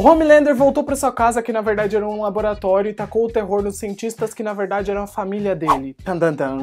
O Homelander voltou para sua casa, que na verdade era um laboratório, e tacou o terror nos cientistas, que na verdade eram a família dele. Tan, tan, tan.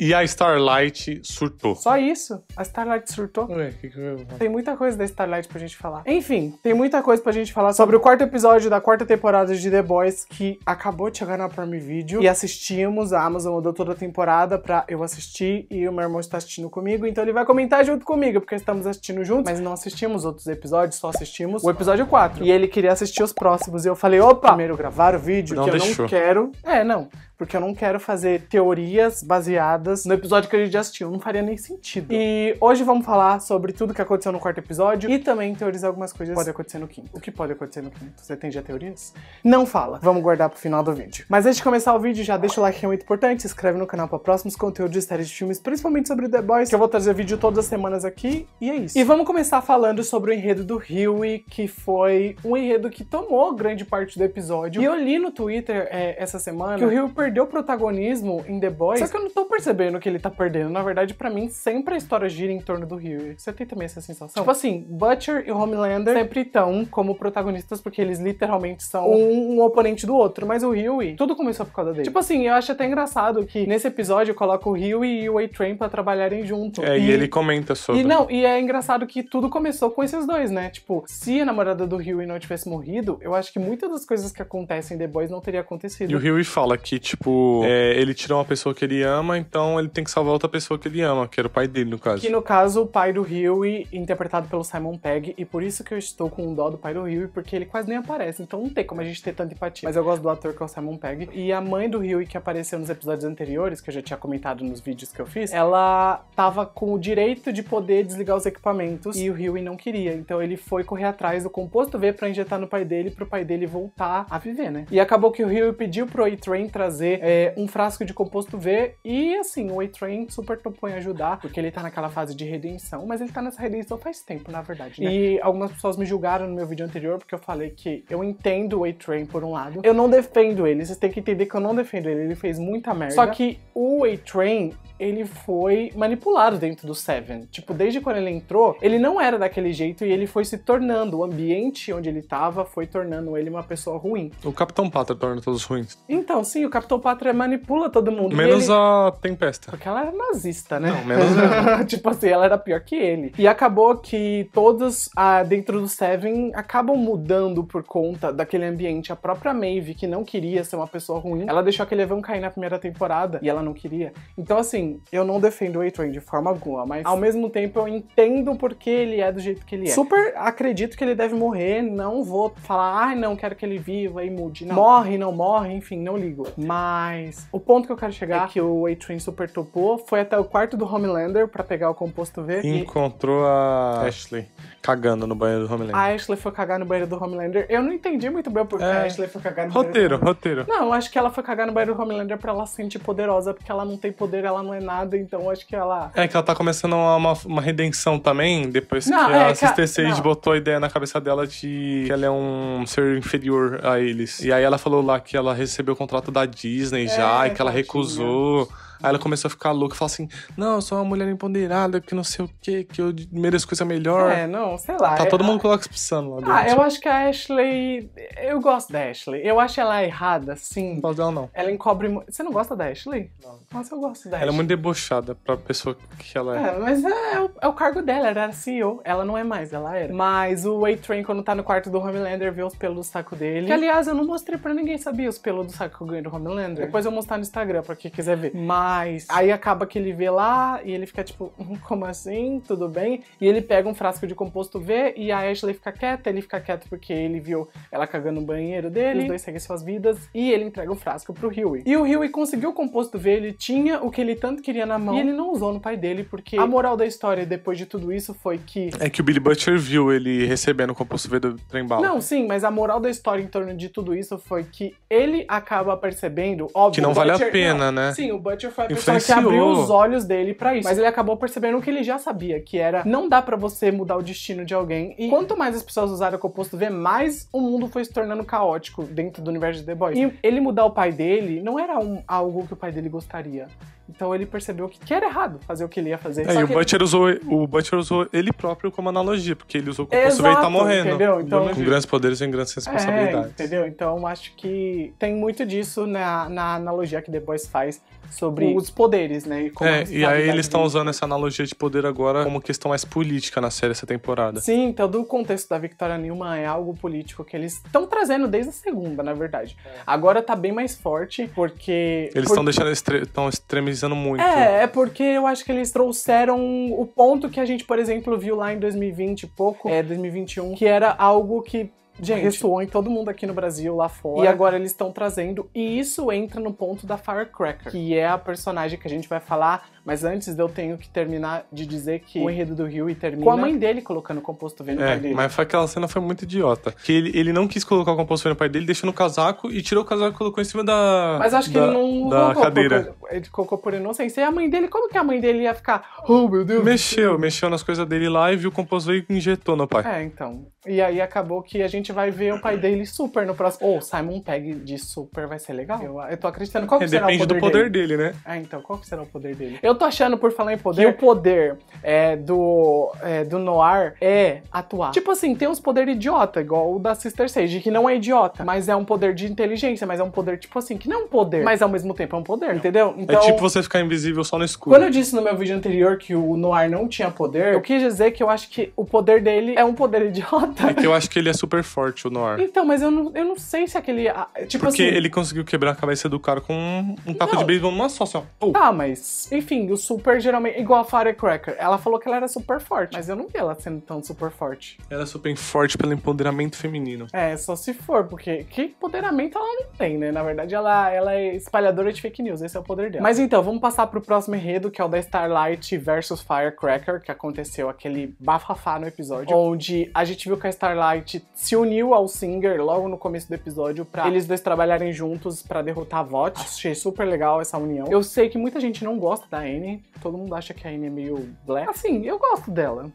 E a Starlight surtou. Só isso? A Starlight surtou? Ué, que que eu... Tem muita coisa da Starlight pra gente falar. Enfim, tem muita coisa pra gente falar sobre o quarto episódio da quarta temporada de The Boys, que acabou de chegar na Prime Video. E assistimos, a Amazon mandou toda a temporada pra eu assistir, e o meu irmão está assistindo comigo, então ele vai comentar junto comigo, porque estamos assistindo juntos, mas não assistimos outros episódios, só assistimos o episódio 4. E ele que queria assistir os próximos. E eu falei, opa, primeiro gravar o vídeo, não que deixou. eu não quero. É, não porque eu não quero fazer teorias baseadas no episódio que a gente já assistiu, não faria nem sentido. E hoje vamos falar sobre tudo que aconteceu no quarto episódio e também teorizar algumas coisas que podem acontecer no quinto. O que pode acontecer no quinto? Você tem já teorias? Não fala, vamos guardar pro final do vídeo. Mas antes de começar o vídeo, já deixa o like que é muito importante, se inscreve no canal para próximos conteúdos de séries de filmes, principalmente sobre The Boys, que eu vou trazer vídeo todas as semanas aqui, e é isso. E vamos começar falando sobre o enredo do Huey, que foi um enredo que tomou grande parte do episódio. E eu li no Twitter é, essa semana que o Huey perdeu perdeu protagonismo em The Boys. Só que eu não tô percebendo que ele tá perdendo. Na verdade, para mim, sempre a história gira em torno do Huey. Você tem também essa sensação? Tipo assim, Butcher e Homelander sempre estão como protagonistas porque eles literalmente são um, um oponente do outro. Mas o Huey, tudo começou por causa dele. Tipo assim, eu acho até engraçado que nesse episódio coloca o Huey e o A-Train pra trabalharem junto. É, e, e ele comenta sobre. E não, e é engraçado que tudo começou com esses dois, né? Tipo, se a namorada do Huey não tivesse morrido, eu acho que muitas das coisas que acontecem em The Boys não teria acontecido. E o Huey fala que, tipo, tipo, é, ele tirou uma pessoa que ele ama, então ele tem que salvar outra pessoa que ele ama, que era o pai dele, no caso. Que no caso, o pai do Huey, interpretado pelo Simon Pegg, e por isso que eu estou com dó do pai do Huey, porque ele quase nem aparece, então não tem como a gente ter tanta empatia. Mas eu gosto do ator que é o Simon Pegg. E a mãe do Huey, que apareceu nos episódios anteriores, que eu já tinha comentado nos vídeos que eu fiz, ela tava com o direito de poder desligar os equipamentos e o Huey não queria. Então ele foi correr atrás do composto V para injetar no pai dele, pro pai dele voltar a viver, né? E acabou que o Huey pediu pro A-Train trazer é, um frasco de composto V e assim, o A-Train super topou em ajudar, porque ele tá naquela fase de redenção, mas ele tá nessa redenção faz tempo, na verdade, né? E algumas pessoas me julgaram no meu vídeo anterior, porque eu falei que eu entendo o A-Train por um lado, eu não defendo ele, vocês têm que entender que eu não defendo ele, ele fez muita merda. Só que o A-Train, ele foi manipulado dentro do Seven. Tipo, desde quando ele entrou, ele não era daquele jeito e ele foi se tornando. O ambiente onde ele tava foi tornando ele uma pessoa ruim. O Capitão Pátria torna todos ruins. Então, sim, o Capitão Cleopatra manipula todo mundo. Menos ele... a Tempesta. Porque ela era nazista, né? Não, menos ela. tipo assim, ela era pior que ele. E acabou que todos ah, dentro do Seven acabam mudando por conta daquele ambiente. A própria Maeve, que não queria ser uma pessoa ruim, ela deixou aquele evão cair na primeira temporada e ela não queria. Então, assim, eu não defendo o A-Train de forma alguma, mas ao mesmo tempo eu entendo porque ele é do jeito que ele é. Super acredito que ele deve morrer, não vou falar, ai, ah, não, quero que ele viva e mude. Não. Morre, não morre, enfim, não ligo. Mas mas o ponto que eu quero chegar, é que o A-Train super topou, foi até o quarto do Homelander para pegar o composto V. E encontrou a Ashley cagando no banheiro do Homelander. A Ashley foi cagar no banheiro do Homelander. Eu não entendi muito bem porque é... a Ashley foi cagar no roteiro, banheiro. Roteiro, roteiro. Não, acho que ela foi cagar no banheiro do Homelander pra ela se sentir poderosa, porque ela não tem poder, ela não é nada, então acho que ela. É que ela tá começando uma, uma redenção também, depois não, é que é, a Sister Sage não. botou a ideia na cabeça dela de que ela é um ser inferior a eles. E aí ela falou lá que ela recebeu o contrato da Disney Disney é, já e que ela recusou. Tinha. Aí ela começou a ficar louca, falou assim: Não, eu sou uma mulher empoderada, que não sei o que, que eu mereço coisa melhor. É, não, sei lá. Tá todo mundo coloca colapsando lá ah, dentro. Ah, eu acho que a Ashley. Eu gosto da Ashley. Eu acho ela errada, sim. Não gosto dela, não. Ela encobre. Você não gosta da Ashley? Não. Nossa, eu gosto da ela é Ashley. Ela é muito debochada pra pessoa que ela é. É, mas é, é o, é o cargo dela, era CEO. Ela não é mais, ela era. Mas o Waitrain train quando tá no quarto do Homelander, vê os pelos do saco dele. Que, aliás, eu não mostrei pra ninguém, sabia? Os pelos do saco que eu ganhei do Homelander. Depois eu vou mostrar no Instagram pra quem quiser ver. Mas Aí acaba que ele vê lá e ele fica tipo, hum, como assim? Tudo bem? E ele pega um frasco de composto V e a Ashley fica quieta, ele fica quieto porque ele viu ela cagando no banheiro dele, os dois seguem suas vidas e ele entrega o frasco pro Huey. E o Huey conseguiu o composto V, ele tinha o que ele tanto queria na mão e ele não usou no pai dele porque a moral da história depois de tudo isso foi que... É que o Billy Butcher viu ele recebendo o composto V do trem Não, sim, mas a moral da história em torno de tudo isso foi que ele acaba percebendo, óbvio... Que não Butcher, vale a pena, não, né? Sim, o Butcher foi foi a pessoa que abriu os olhos dele para isso. Mas ele acabou percebendo o que ele já sabia, que era não dá para você mudar o destino de alguém. E quanto mais as pessoas usaram o composto V, mais o mundo foi se tornando caótico dentro do universo de The Boys. E ele mudar o pai dele não era um, algo que o pai dele gostaria. Então ele percebeu que, era errado fazer o que ele ia fazer. É, e o Butcher usou o Butcher usou ele próprio como analogia, porque ele usou o tá Exato, e tá morrendo. Entendeu? Então, então com grandes poderes e grandes é, responsabilidades. É, entendeu? Então acho que tem muito disso na, na analogia que The Boys faz sobre os poderes, né? E, é, e aí eles estão usando essa analogia de poder agora como questão mais política na série essa temporada. Sim, então o contexto da Victoria Nilma é algo político que eles estão trazendo desde a segunda, na verdade. É. Agora tá bem mais forte porque... Eles estão porque... deixando, estão extremizando muito. É, é porque eu acho que eles trouxeram o ponto que a gente, por exemplo, viu lá em 2020 e pouco, é 2021, que era algo que Gente, ressoou em todo mundo aqui no Brasil, lá fora. E agora eles estão trazendo. E isso entra no ponto da Firecracker, que é a personagem que a gente vai falar. Mas antes eu tenho que terminar de dizer que o enredo do Rio termina com a mãe dele colocando o composto V no é, pai dele. Mas foi aquela cena foi muito idiota. Que ele, ele não quis colocar o composto V no pai dele, deixou no casaco e tirou o casaco e colocou em cima da. Mas acho que da, ele não da colocou, cadeira. ele colocou por inocência. E a mãe dele, como que a mãe dele ia ficar? Oh, meu Deus! Mexeu, mexeu nas coisas dele lá e viu o composto V e injetou no pai. É, então. E aí acabou que a gente gente vai ver o pai dele super no próximo. Ou oh, Simon Pegg de super vai ser legal. Eu, eu tô acreditando. Qual que é, será o poder dele depende do poder dele? dele? né? Ah, então, qual que será o poder dele? Eu tô achando, por falar em poder, que o poder é, do, é, do Noir é atuar. Tipo assim, tem uns poderes idiota, igual o da Sister Sage, que não é idiota, mas é um poder de inteligência, mas é um poder, tipo assim, que não é um poder, mas ao mesmo tempo é um poder, não. entendeu? É então, é tipo você ficar invisível só no escuro. Quando eu disse no meu vídeo anterior que o Noir não tinha poder, eu quis dizer que eu acho que o poder dele é um poder idiota. É que eu acho que ele é super forte forte o Nor. Então, mas eu não, eu não sei se aquele. Ah, tipo Porque assim, ele conseguiu quebrar a cabeça do cara com um, taco não. de beisebol numa só, assim, ó. Tá, mas. Enfim, o super geralmente. Igual a Firecracker. Ela falou que ela era super forte, mas eu não vi ela sendo tão super forte. Ela é super forte pelo empoderamento feminino. É, só se for, porque que empoderamento ela não tem, né? Na verdade, ela, ela é espalhadora de fake news. Esse é o poder dela. Mas então, vamos passar pro próximo enredo, que é o da Starlight versus Firecracker, que aconteceu aquele bafafá no episódio, onde a gente viu que a Starlight se uniu uniu ao Singer logo no começo do episódio pra eles dois trabalharem juntos pra derrotar a Vought. Achei super legal essa união. Eu sei que muita gente não gosta da Anne. Todo mundo acha que a Anne é meio black. Assim, eu gosto dela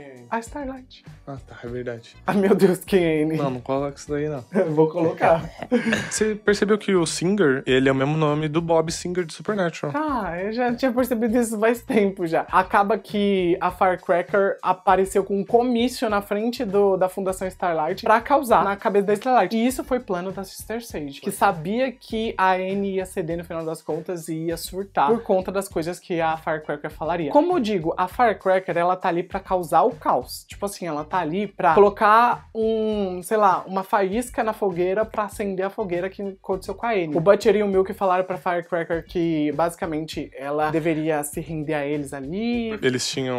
quem é A Starlight. Ah, tá, é verdade. Ah, meu Deus, quem é Anne? Não, não coloca isso daí, não. Vou colocar. Você percebeu que o Singer, ele é o mesmo nome do Bob Singer de Supernatural. Ah, eu já tinha percebido isso faz tempo já. Acaba que a Firecracker apareceu com um comício na frente do, da Fundação Starlight pra causar na cabeça da Starlight. E isso foi plano da Sister Sage, que sabia que a Anne ia ceder no final das contas e ia surtar por conta das coisas que a Firecracker falaria. Como eu digo, a Firecracker, ela tá ali pra causar o o caos. Tipo assim, ela tá ali pra tá. colocar um, sei lá, uma faísca na fogueira pra acender a fogueira que aconteceu com a Annie. O Butcher e o Milk falaram pra Firecracker que basicamente ela deveria se render a eles ali. Eles tinham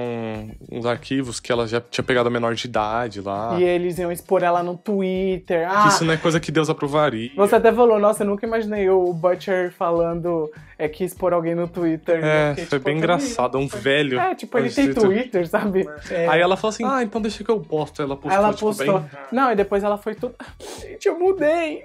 uns arquivos que ela já tinha pegado a menor de idade lá. E eles iam expor ela no Twitter. Ah, Isso não é coisa que Deus aprovaria. Você até falou, nossa, eu nunca imaginei o Butcher falando é que expor alguém no Twitter. Né? É, né? Porque, foi tipo, bem engraçado, um velho. É, tipo, ele tem Twitter, sabe? É. Aí Aí ela falou assim: ah, então deixa que eu posto. Ela postou. Ela tipo, postou. bem... Não, e depois ela foi toda. Gente, eu mudei.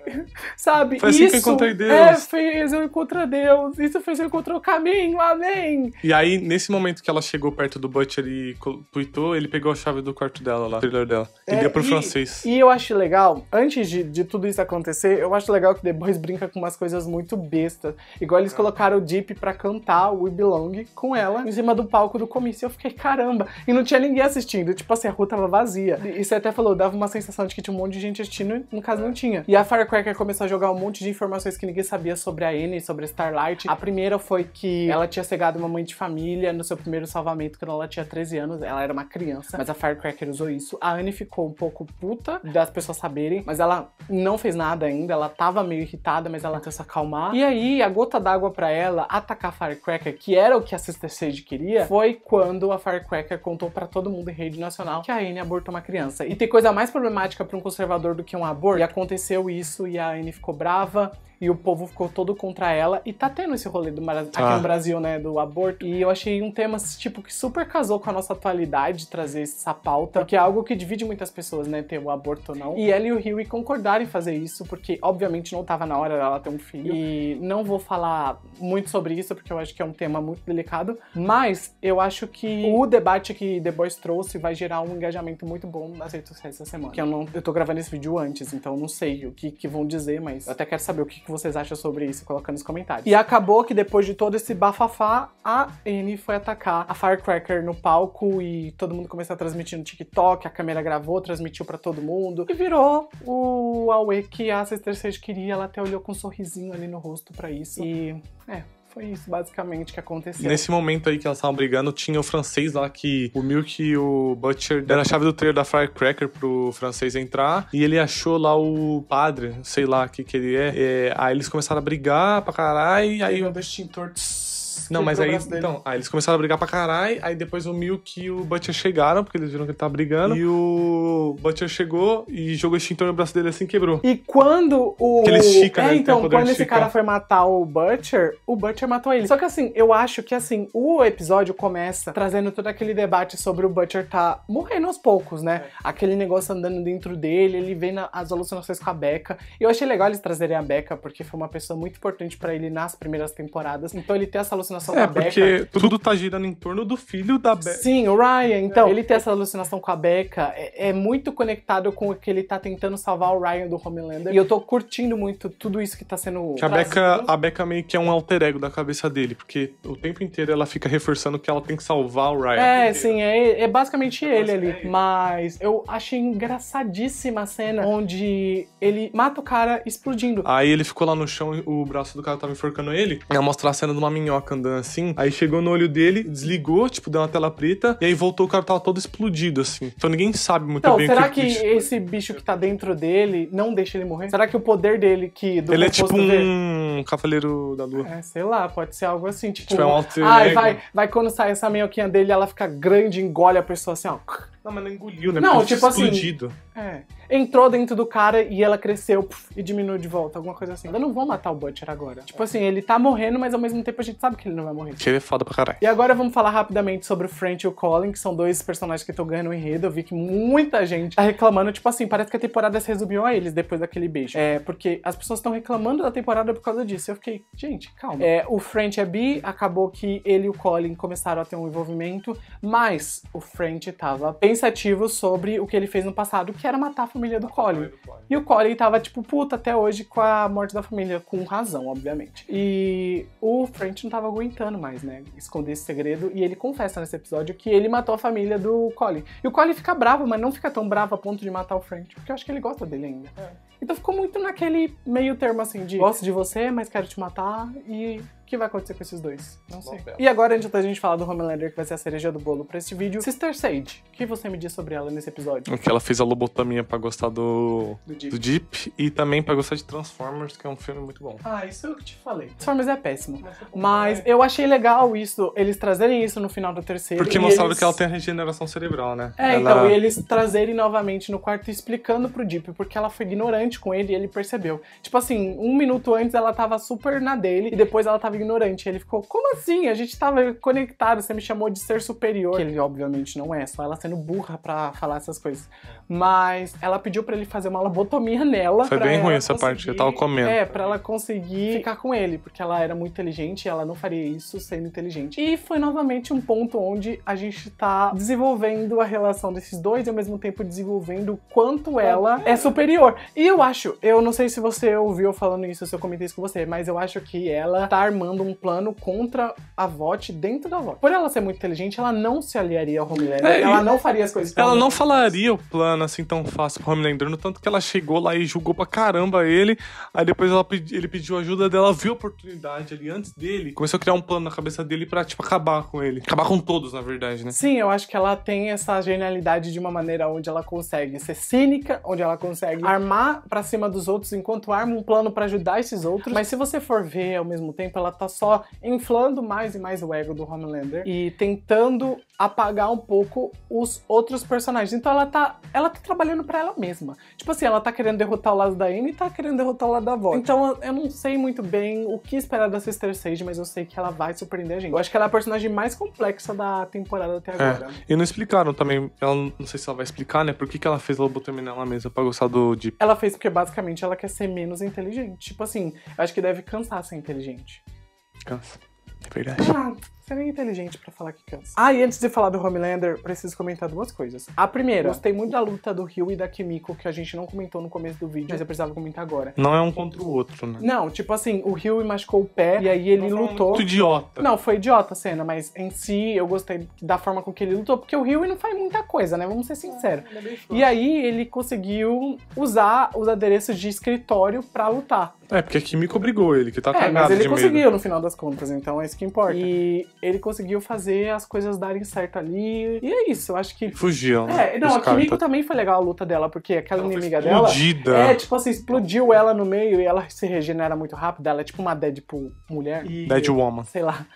Sabe? Foi assim isso, que eu encontrei é Deus. É, fez eu encontrei Deus. Isso fez eu encontrei o caminho. Amém. E aí, nesse momento que ela chegou perto do Butcher e puitou, ele pegou a chave do quarto dela lá, do dela. É, e deu pro e, francês. E eu acho legal, antes de, de tudo isso acontecer, eu acho legal que depois brinca com umas coisas muito bestas. Igual eles ah. colocaram o Deep pra cantar We Belong com ela em cima do palco do comício. Eu fiquei, caramba. E não tinha ninguém assistindo assistindo. Tipo assim, a rua tava vazia. E você até falou, dava uma sensação de que tinha um monte de gente assistindo, no caso não tinha. E a Firecracker começou a jogar um monte de informações que ninguém sabia sobre a Anne, sobre a Starlight. A primeira foi que ela tinha cegado uma mãe de família no seu primeiro salvamento quando ela tinha 13 anos. Ela era uma criança, mas a Firecracker usou isso. A Anne ficou um pouco puta das pessoas saberem, mas ela não fez nada ainda. Ela tava meio irritada, mas ela tentou se acalmar. E aí, a gota d'água para ela atacar a Firecracker, que era o que a Sister Sage queria, foi quando a Firecracker contou para todo mundo de rede nacional que a Anne abortou uma criança. E tem coisa mais problemática para um conservador do que um aborto, e aconteceu isso e a Anne ficou brava e o povo ficou todo contra ela. E tá tendo esse rolê do aqui no ah. Brasil, né? Do aborto. E eu achei um tema, tipo, que super casou com a nossa atualidade, trazer essa pauta. Porque é algo que divide muitas pessoas, né? Ter o aborto ou não. E ela e o Huey concordaram em fazer isso, porque obviamente não tava na hora dela ter um filho. E não vou falar muito sobre isso, porque eu acho que é um tema muito delicado. Mas eu acho que o debate que The Boys trouxe vai gerar um engajamento muito bom nas redes sociais essa semana. Que eu não. Eu tô gravando esse vídeo antes, então não sei o que, que vão dizer, mas eu até quero saber o que que vocês acham sobre isso, colocando nos comentários. E acabou que depois de todo esse bafafá, a Anne foi atacar a Firecracker no palco e todo mundo começou a transmitir no TikTok, a câmera gravou, transmitiu para todo mundo e virou o Aue que a Sister Sage queria. Ela até olhou com um sorrisinho ali no rosto para isso. E, é, foi isso basicamente que aconteceu. Nesse momento aí que elas estavam brigando, tinha o francês lá que o Milk e o Butcher deram a chave do trailer da Firecracker pro francês entrar e ele achou lá o padre, sei lá o que que ele é. é. Aí eles começaram a brigar pra caralho e aí o extintor tss, não, mas é aí. Então, aí eles começaram a brigar pra caralho. Aí depois o Milk e o Butcher chegaram, porque eles viram que ele tava tá brigando. E o Butcher chegou e jogou extintor no braço dele assim quebrou. E quando o. Que ele estica, né? é, né? então, quando esse cara foi matar o Butcher, o Butcher matou ele. Só que assim, eu acho que assim, o episódio começa trazendo todo aquele debate sobre o Butcher tá morrendo aos poucos, né? É. Aquele negócio andando dentro dele, ele vem na, as alucinações com a beca E eu achei legal eles trazerem a beca porque foi uma pessoa muito importante para ele nas primeiras temporadas. Então ele ter essa alucinação alucinação é, da Becca. É, porque tudo tá girando em torno do filho da Becca. Sim, o Ryan. Então, é. ele tem essa alucinação com a Becca. É, é, muito conectado com o que ele tá tentando salvar o Ryan do Homelander. E eu tô curtindo muito tudo isso que tá sendo... Que a Becca, a Becca meio que é um alter ego da cabeça dele. Porque o tempo inteiro ela fica reforçando que ela tem que salvar o Ryan. É, sim. É, é basicamente é ele ali. Mas eu achei engraçadíssima a cena onde ele mata o cara explodindo. Aí ele ficou lá no chão o braço do cara tava enforcando ele. Ela mostrar a cena de uma minhoca andando assim. Aí chegou no olho dele, desligou, tipo, deu uma tela preta, e aí voltou, o cara tava todo explodido, assim. Então ninguém sabe muito então, bem será o que, que bicho... esse bicho que tá dentro dele não deixa ele morrer? Será que o poder dele que... ele é tipo um... um cavaleiro da lua. É, sei lá, pode ser algo assim, tipo... tipo é um alter ai, vai, vai quando sai essa minhoquinha dele, ela fica grande, engole a pessoa assim, ó... Não, mas não engoliu, né? Não, tipo assim, explodido. assim... É entrou dentro do cara e ela cresceu puf, e diminuiu de volta, alguma coisa assim. Ainda não vão matar o Butcher agora. Tipo assim, ele tá morrendo, mas ao mesmo tempo a gente sabe que ele não vai morrer. Que ele é foda pra caralho. E agora vamos falar rapidamente sobre o French e o Colin, que são dois personagens que estão ganhando enredo. Eu vi que muita gente tá reclamando, tipo assim, parece que a temporada se resumiu a eles depois daquele beijo. É, porque as pessoas estão reclamando da temporada por causa disso. Eu fiquei, gente, calma. É, o French é bi, acabou que ele e o Colin começaram a ter um envolvimento, mas o French tava pensativo sobre o que ele fez no passado, que era matar família do Colin. E o Colin tava, tipo, puta até hoje com a morte da família, com razão, obviamente. E o French não tava aguentando mais, né? Esconder esse segredo. E ele confessa nesse episódio que ele matou a família do Colin. E o Colin fica bravo, mas não fica tão bravo a ponto de matar o French, porque eu acho que ele gosta dele ainda. É. Então ficou muito naquele meio termo assim de gosto de você, mas quero te matar. E o que vai acontecer com esses dois? Não sei. Bom, e agora, antes da gente tá, falar do Homelander, que vai ser a cereja do bolo pra esse vídeo, Sister Sage, o que você me diz sobre ela nesse episódio? O que ela fez a lobotomia pra gostar do, do, Deep. do Deep e também pra gostar de Transformers, que é um filme muito bom. Ah, isso eu que te falei. Transformers é péssimo. Mas é né? eu achei legal isso, eles trazerem isso no final do terceiro. Porque mostrava eles... que ela tem a regeneração cerebral, né? É, ela... então, e eles trazerem novamente no quarto explicando pro Deep, porque ela foi ignorante com ele e ele percebeu. Tipo assim, um minuto antes ela tava super na dele e depois ela tava ignorante. Ele ficou, como assim? A gente tava conectado, você me chamou de ser superior. Que ele obviamente não é, só ela sendo burra pra falar essas coisas. É. Mas ela pediu para ele fazer uma lobotomia nela. Foi bem ruim essa parte, eu tava comendo. É, pra ela conseguir ficar com ele, porque ela era muito inteligente e ela não faria isso sendo inteligente. E foi novamente um ponto onde a gente tá desenvolvendo a relação desses dois e ao mesmo tempo desenvolvendo o quanto é ela é superior. E eu acho, eu não sei se você ouviu falando isso, se eu comentei isso com você, mas eu acho que ela tá armando tramando um plano contra a VOT dentro da VOT. Por ela ser muito inteligente, ela não se aliaria ao Homelander. É, ela não faria as coisas Ela não falaria o plano assim tão fácil pro Homelander, no tanto que ela chegou lá e julgou pra caramba ele. Aí depois ela, ele pediu ajuda dela, viu a oportunidade ali antes dele. Começou a criar um plano na cabeça dele pra, tipo, acabar com ele. Acabar com todos, na verdade, né? Sim, eu acho que ela tem essa genialidade de uma maneira onde ela consegue ser cínica, onde ela consegue armar pra cima dos outros enquanto arma um plano para ajudar esses outros. Mas se você for ver ao mesmo tempo, ela tá só inflando mais e mais o ego do Homelander e tentando apagar um pouco os outros personagens. Então ela tá, ela tá trabalhando para ela mesma. Tipo assim, ela tá querendo derrotar o lado da Anne e tá querendo derrotar o lado da Vought. Então eu não sei muito bem o que esperar da Sister Sage, mas eu sei que ela vai surpreender a gente. Eu acho que ela é a personagem mais complexa da temporada até é, agora. É. E não explicaram também, ela, não sei se ela vai explicar, né, por que, que ela fez lobotomia nela mesma pra gostar do Deep. Ela fez porque basicamente ela quer ser menos inteligente. Tipo assim, eu acho que deve cansar ser inteligente. descansa. É verdade. Você é meio inteligente pra falar que cansa. Ah, e antes de falar do Homelander, preciso comentar duas coisas. A primeira, gostei muito da luta do Hill e da Kimiko, que a gente não comentou no começo do vídeo, mas eu precisava comentar agora. Não é um contra o outro, né? Não, tipo assim, o Ryu machucou o pé e aí ele não lutou. Muito idiota. Não, foi idiota a cena, mas em si eu gostei da forma com que ele lutou, porque o Hill não faz muita coisa, né? Vamos ser sinceros. Ah, é e aí ele conseguiu usar os adereços de escritório pra lutar. É, porque a Kimiko obrigou ele, que tá é, cagado mas ele conseguiu medo. no final das contas, então é isso que importa. E ele conseguiu fazer as coisas darem certo ali. E é isso, eu acho que. Fugiam. Né? É, não, a Kimiko tá... também foi legal a luta dela, porque aquela ela inimiga dela. É, tipo assim, explodiu ela no meio e ela se regenera muito rápido. Ela é tipo uma Deadpool mulher. E, Deadwoman. Sei lá.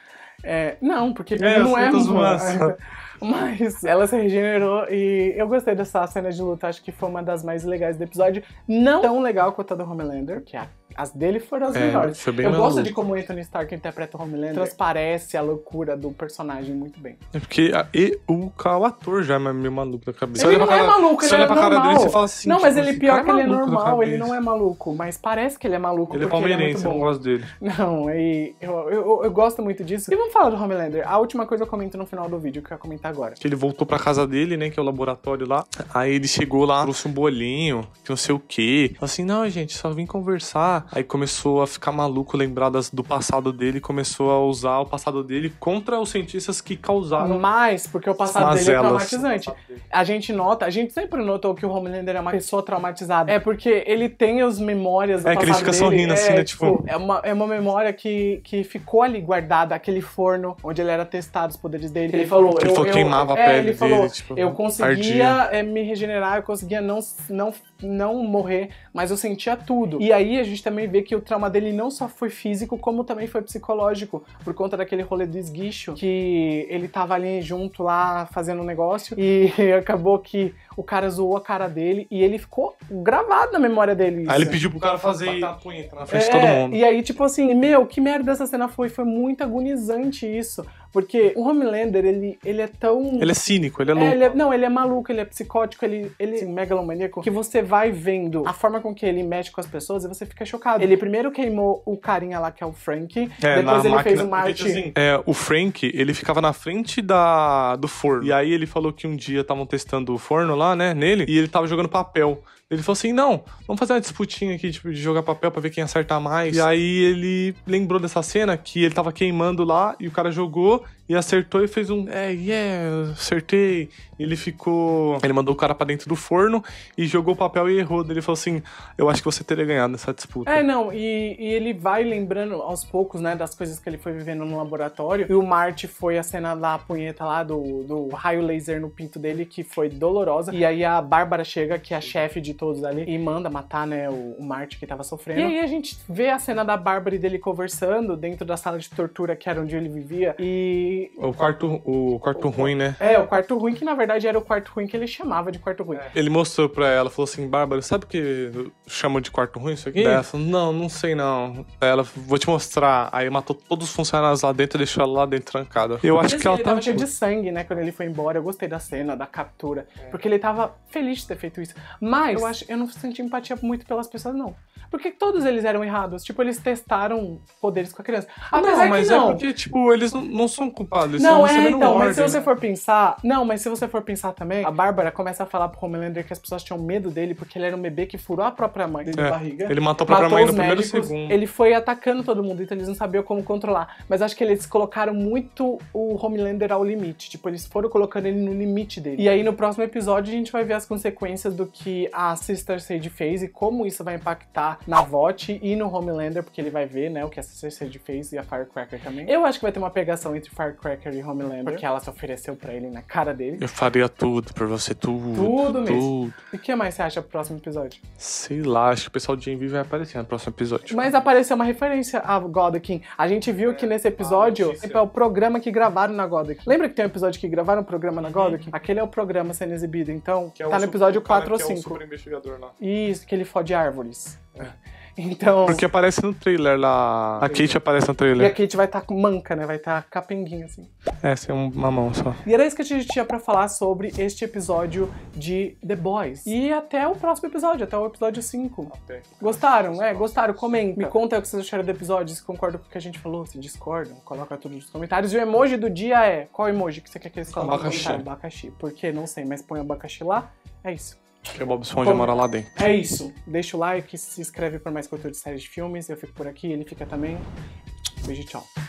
É, não, porque é, não é uma. Mas ela se regenerou e eu gostei dessa cena de luta, acho que foi uma das mais legais do episódio. Não tão legal quanto a do Homelander, que é a as dele foram as é, melhores. eu maluco. gosto de como Anthony Stark interpreta o Homelander. Transparece a loucura do personagem muito bem. É porque a, e, o, o ator já é meio maluco da cabeça. Ele não é cara, é maluco, ele é normal. Dele, fala assim, não, mas tipo, ele pior é que ele é normal, ele não é maluco. Mas parece que ele é maluco ele é, é palmeirense, é eu não gosto dele. Não, e eu, eu, eu, eu, gosto muito disso. E vamos falar do Homelander. A última coisa eu comento no final do vídeo, que eu ia comentar agora. Que ele voltou pra casa dele, né, que é o laboratório lá. Aí ele chegou lá, trouxe um bolinho, que não sei o quê. Assim, não, gente, só vim conversar Aí começou a ficar maluco, lembradas do passado dele, começou a usar o passado dele contra os cientistas que causaram. Mas, porque o passado dele é traumatizante. A gente nota, a gente sempre notou que o Homelander é uma pessoa traumatizada. É porque ele tem as memórias do é, passado dele. Assim, é, que ele fica sorrindo é, assim, né? Tipo, tipo... É, uma, é uma memória que, que ficou ali guardada, aquele forno onde ele era testado os poderes dele. Ele falou... Que ele falou, eu, queimava eu, a é, pele é, ele dele, falou, tipo, Eu conseguia eh, me regenerar, eu conseguia não, não, não morrer, mas eu sentia tudo. E aí a gente também vê que o trauma dele não só foi físico, como também foi psicológico, por conta daquele rolê do esguicho, que ele tava ali junto lá fazendo um negócio e acabou que o cara zoou a cara dele e ele ficou gravado na memória dele. Isso. Aí ele pediu pro cara fazer punheta na frente é, de todo é, mundo. E aí, tipo assim, meu, que merda essa cena foi? Foi muito agonizante isso. Porque o Homelander, ele, ele é tão. Ele é cínico, ele é louco. É, ele é, não, ele é maluco, ele é psicótico, ele, ele é megalomaníaco, que você vai vendo a forma com que ele mexe com as pessoas e você fica chocado. Ele primeiro queimou o carinha lá que é o Frank, é, depois ele máquina, fez o Martin Assim, é, o Frank, ele ficava na frente da, do forno. E aí ele falou que um dia estavam testando o forno lá, né, nele, e ele tava jogando papel. Ele falou assim: não, vamos fazer uma disputinha aqui, tipo, de jogar papel para ver quem acertar mais. E aí ele lembrou dessa cena que ele tava queimando lá e o cara jogou e acertou e fez um é, yeah, é, acertei. Ele ficou. Ele mandou o cara para dentro do forno e jogou o papel e errou. Ele falou assim: eu acho que você teria ganhado nessa disputa. É, não, e, e ele vai lembrando aos poucos, né, das coisas que ele foi vivendo no laboratório. E o Marte foi a cena da punheta lá, do, do raio laser no pinto dele, que foi dolorosa. E aí a Bárbara chega, que é a chefe de todos ali e manda matar, né, o, o Marte que tava sofrendo. E aí a gente vê a cena da Bárbara e dele conversando dentro da sala de tortura que era onde ele vivia e... É o quarto, o quarto o, ruim, né? É, o quarto ruim que na verdade era o quarto ruim que ele chamava de quarto ruim. É. Ele mostrou pra ela, falou assim, Bárbara, sabe o que chama de quarto ruim isso aqui? ela falou, não, não sei não. Daí ela, vou te mostrar. Aí matou todos os funcionários lá dentro e deixou ela lá dentro trancada. Eu acho que ela tava... Ele tava cheio de tipo sangue, né, quando ele foi embora. Eu gostei da cena, da captura. É. Porque ele tava feliz de ter feito isso. Mas acho, eu não senti empatia muito pelas pessoas, não. Porque todos eles eram errados. Tipo, eles testaram poderes com a criança. Apesar é não, mas que não. é porque, tipo, eles não, não são culpados. Eles não, é, então, ordem. mas se você for pensar. Não, mas se você for pensar também, a Bárbara começa a falar pro Homelander que as pessoas tinham medo dele porque ele era um bebê que furou a própria mãe é, de barriga. Ele matou a própria matou mãe no médicos, primeiro segundo. Ele foi atacando todo mundo, então eles não sabiam como controlar. Mas acho que eles colocaram muito o Homelander ao limite. Tipo, eles foram colocando ele no limite dele. E aí no próximo episódio a gente vai ver as consequências do que a Sister Sage fez e como isso vai impactar na VOT e no Homelander, porque ele vai ver, né, o que a Cersei fez e a Firecracker também. Eu acho que vai ter uma pegação entre Firecracker e Homelander, porque ela se ofereceu pra ele na cara dele. Eu faria tudo pra você, tudo. Tudo mesmo. Tudo. E o que mais você acha pro próximo episódio? Sei lá, acho que o pessoal de Envy vai aparecer no próximo episódio. Mas apareceu uma referência a Godekin. A gente viu que nesse episódio é, tipo, é o programa que gravaram na Godekin. Lembra que tem um episódio que gravaram o um programa na uhum. Godekin? Aquele é o programa sendo exibido, então é tá no episódio 4 ou 5. É o super investigador lá. Isso, que ele fode árvores. Então. Porque aparece no trailer lá. A Kate aparece no trailer. E a Kate vai estar tá manca, né? Vai estar tá capenguinha, assim. É, sem uma mão só. E era isso que a gente tinha para falar sobre este episódio de The Boys. E até o próximo episódio, até o episódio 5. Gostaram? É, gostaram? Comenta. Me conta o que vocês acharam do episódio, se concordam com o que a gente falou, se discordam, coloca tudo nos comentários. E o emoji do dia é. Qual emoji que você quer que eles coloquem? Abacaxi. Abacaxi. Porque não sei, mas põe abacaxi lá. É isso. Porque o Bob Esponja mora lá dentro. É isso. Deixa o like, se inscreve para mais conteúdo de séries de filmes. Eu fico por aqui, ele fica também. Beijo e tchau.